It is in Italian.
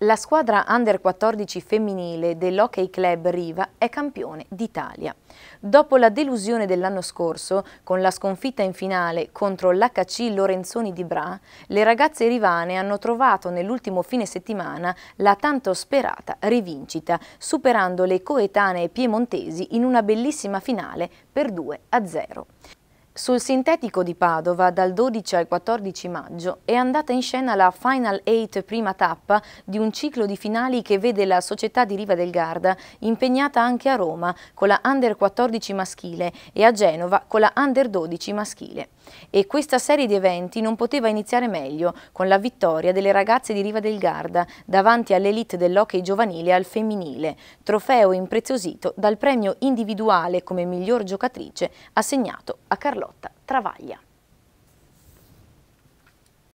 La squadra under 14 femminile dell'Hockey Club Riva è campione d'Italia. Dopo la delusione dell'anno scorso, con la sconfitta in finale contro l'HC Lorenzoni di Bra, le ragazze rivane hanno trovato nell'ultimo fine settimana la tanto sperata rivincita, superando le coetanee piemontesi in una bellissima finale per 2 0. Sul sintetico di Padova dal 12 al 14 maggio è andata in scena la Final 8 prima tappa di un ciclo di finali che vede la società di Riva del Garda impegnata anche a Roma con la Under 14 maschile e a Genova con la Under 12 maschile. E questa serie di eventi non poteva iniziare meglio con la vittoria delle ragazze di Riva del Garda davanti all'elite dell'hockey giovanile al femminile, trofeo impreziosito dal premio individuale come miglior giocatrice assegnato a Carlotta. Carlotta Travaglia.